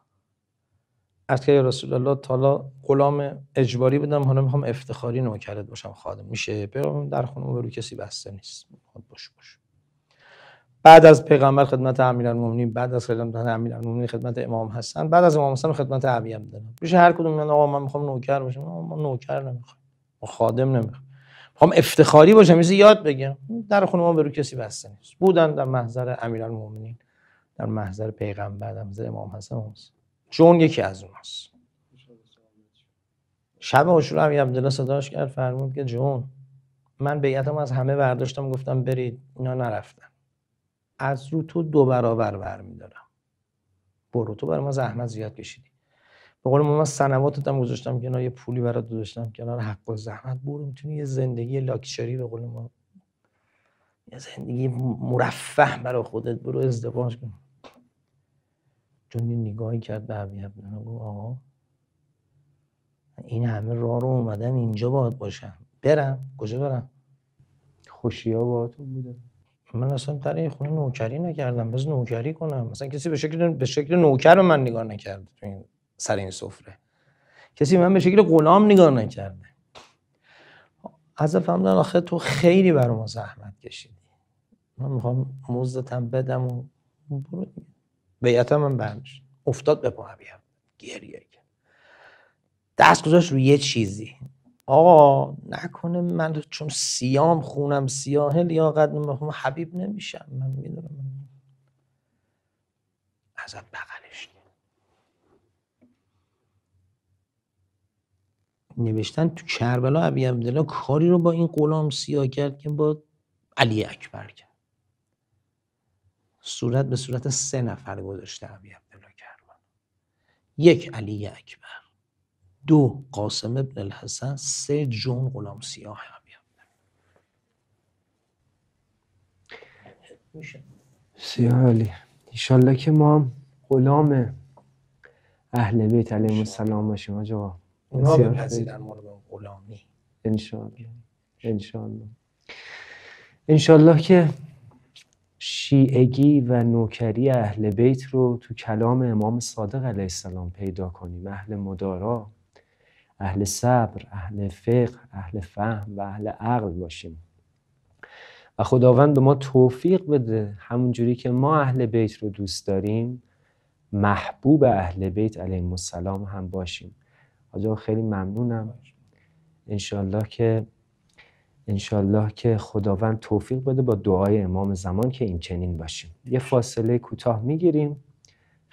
از که رسول الله تعالی غلام اجباری بودم حالا میخوام افتخاری نوکرت باشم خادم میشه پیغمبر در خونه برو کسی بسته نیست خود باش باش بعد از پیغمبر خدمت امیرالمومنین بعد از خدمت امیرالمومنین خدمت امام حسن بعد از امام حسن خدمت علی هم پیش هر کدوم من آقا من میخوام نوکر باشم آقا من نوکر نمیخوام ما خادم نمیخوام میخوام افتخاری باشم میشه یاد بگیرم در خونه ما برو کسی بسته نیست بودن در محضر امیرالمومنین در محضر پیغمبر در محضر امام حسن هست جون یکی از اوناست شب عاشور هم عبدالله صداش کرد فرمود که جون من بیعتم از همه برداشتم گفتم برید اینا نرفتن از رو تو دو برابر میدارم برو تو برای ما زحمت زیاد کشیدی به قول ما سنواتت هم گذاشتم که یه پولی برات گذاشتم کنار حق و زحمت برو میتونی یه زندگی لاکچری به قول ما یه زندگی مرفه برای خودت برو ازدواج کن چون یه نگاهی کرد به عبی عبدالله گفت آقا این همه راه رو اومدم اینجا باید باشم برم کجا برم خوشی ها بوده من اصلا در این خونه نوکری نکردم بس نوکری کنم مثلا کسی به شکل به شکل نوکر رو من نگاه نکرده تو این سر این سفره کسی من به شکل غلام نگاه نکرده از در آخه تو خیلی برای ما زحمت کشیدی من میخوام مزدتم بدم و برو بیعتم من برمیش افتاد به پا گریه دست گذاشت روی یه چیزی آقا نکنه من چون سیام خونم سیاه لیاقت نمیخوام خب حبیب نمیشم من میدونم ازت بغلش نوشتن تو کربلا ابی عبدالله کاری رو با این غلام سیاه کرد که با علی اکبر کرد صورت به صورت سه نفر گذاشته عبی عبدالله کرمان یک علی اکبر دو قاسم ابن الحسن سه جون غلام سیاه عبی عبدالله سیاه علی ایشالله که ما هم غلام اهل بیت علیه السلام باشیم آجا اونا بپذیرن ما رو غلامی انشالله انشالله انشالله که شیعگی و نوکری اهل بیت رو تو کلام امام صادق علیه السلام پیدا کنیم اهل مدارا اهل صبر اهل فقه اهل فهم و اهل عقل باشیم و خداوند به ما توفیق بده همونجوری که ما اهل بیت رو دوست داریم محبوب اهل بیت علیه السلام هم باشیم آجا خیلی ممنونم انشالله که انشالله که خداوند توفیق بده با دعای امام زمان که این چنین باشیم یه فاصله کوتاه میگیریم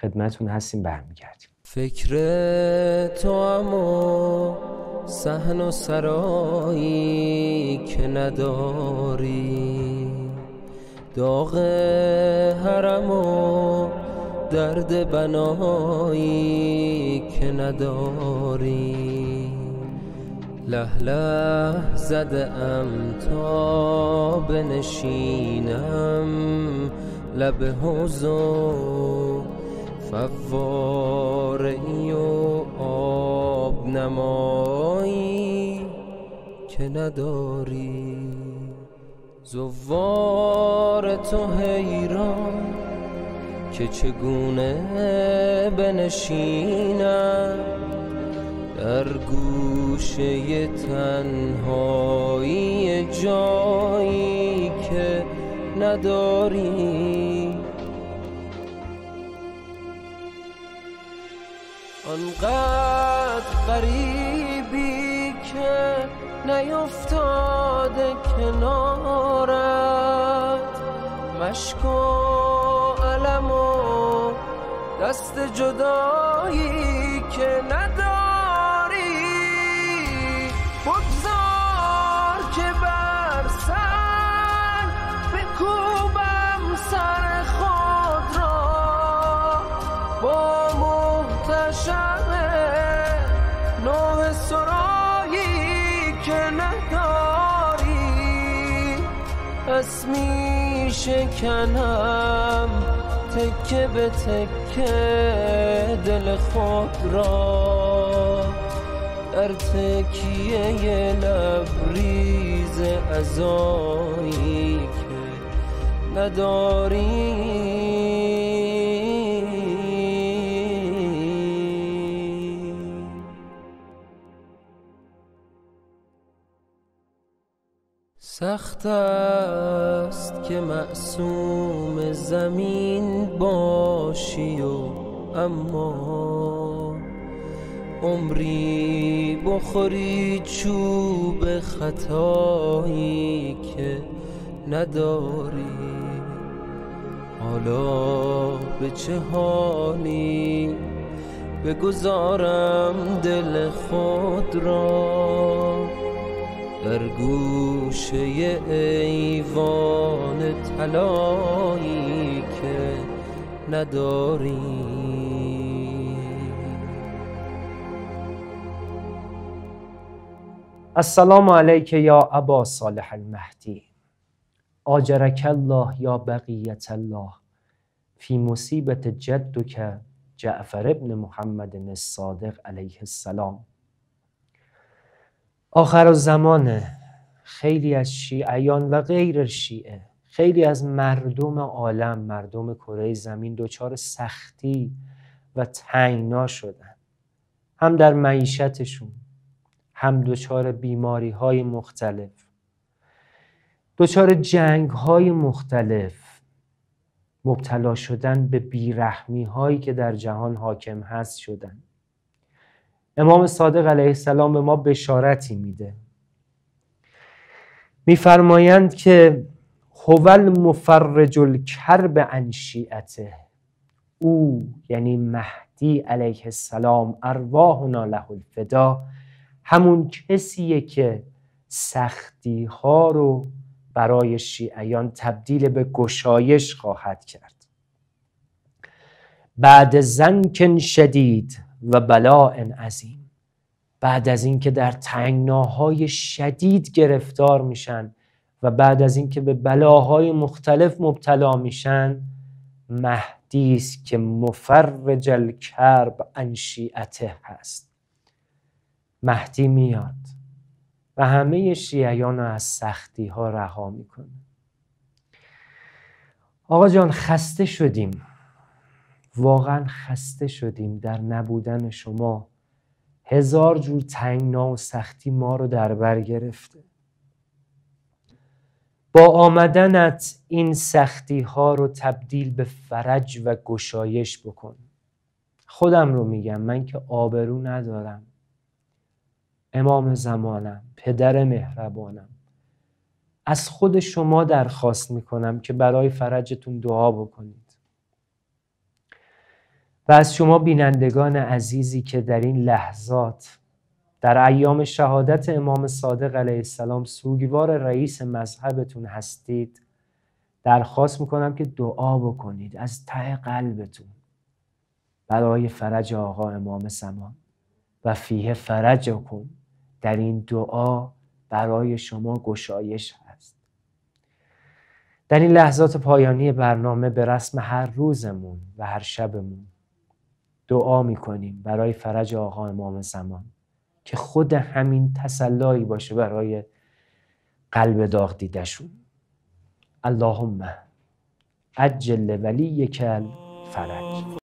خدمتون هستیم برمیگردیم فکر تو اما سهن و سرایی که نداری داغ حرم و درد بنایی که نداری له له زده ام تا بنشینم لب حوزو فواره و آب نمایی که نداری زوار تو حیران که چگونه بنشینم در گوشه تنهایی جایی که نداری آنقدر قریبی که نیفتاده کنارت مشک و علم و دست جدایی که نداری پس می شکنم تکه به تکه دل خود را در تکیه لبریز ازایی که نداری سخت است که معصوم زمین باشی و اما عمری بخوری چوب خطایی که نداری حالا به چه حالی بگذارم دل خود را در گوشه ایوان طلایی که نداری السلام علیک یا ابا صالح المهدی آجرک الله یا بقیت الله فی مصیبت جدک جعفر ابن محمد الصادق علیه السلام آخر زمانه خیلی از شیعیان و غیر شیعه خیلی از مردم عالم مردم کره زمین دچار سختی و تنگنا شدن هم در معیشتشون هم دچار بیماری های مختلف دچار جنگ های مختلف مبتلا شدن به بیرحمی هایی که در جهان حاکم هست شدن امام صادق علیه السلام به ما بشارتی میده میفرمایند که هول مفرج الکرب عن شیعته او یعنی مهدی علیه السلام ارواحنا له الفدا همون کسیه که سختی ها رو برای شیعیان تبدیل به گشایش خواهد کرد بعد زنکن شدید و بلاء عظیم بعد از اینکه در تنگناهای شدید گرفتار میشن و بعد از اینکه به بلاهای مختلف مبتلا میشن مهدی است که مفرج الکرب عن شیعته هست مهدی میاد و همه شیعیان را از سختی ها رها میکنه آقا جان خسته شدیم واقعا خسته شدیم در نبودن شما هزار جور تنگنا و سختی ما رو در بر گرفته با آمدنت این سختی ها رو تبدیل به فرج و گشایش بکن خودم رو میگم من که آبرو ندارم امام زمانم پدر مهربانم از خود شما درخواست میکنم که برای فرجتون دعا بکنید و از شما بینندگان عزیزی که در این لحظات در ایام شهادت امام صادق علیه السلام سوگوار رئیس مذهبتون هستید درخواست میکنم که دعا بکنید از ته قلبتون برای فرج آقا امام زمان و فیه فرج کن در این دعا برای شما گشایش هست در این لحظات پایانی برنامه به رسم هر روزمون و هر شبمون دعا کنیم برای فرج آقا امام زمان که خود همین تسلایی باشه برای قلب داغ دیدشون اللهم اجل ولی یکل فرج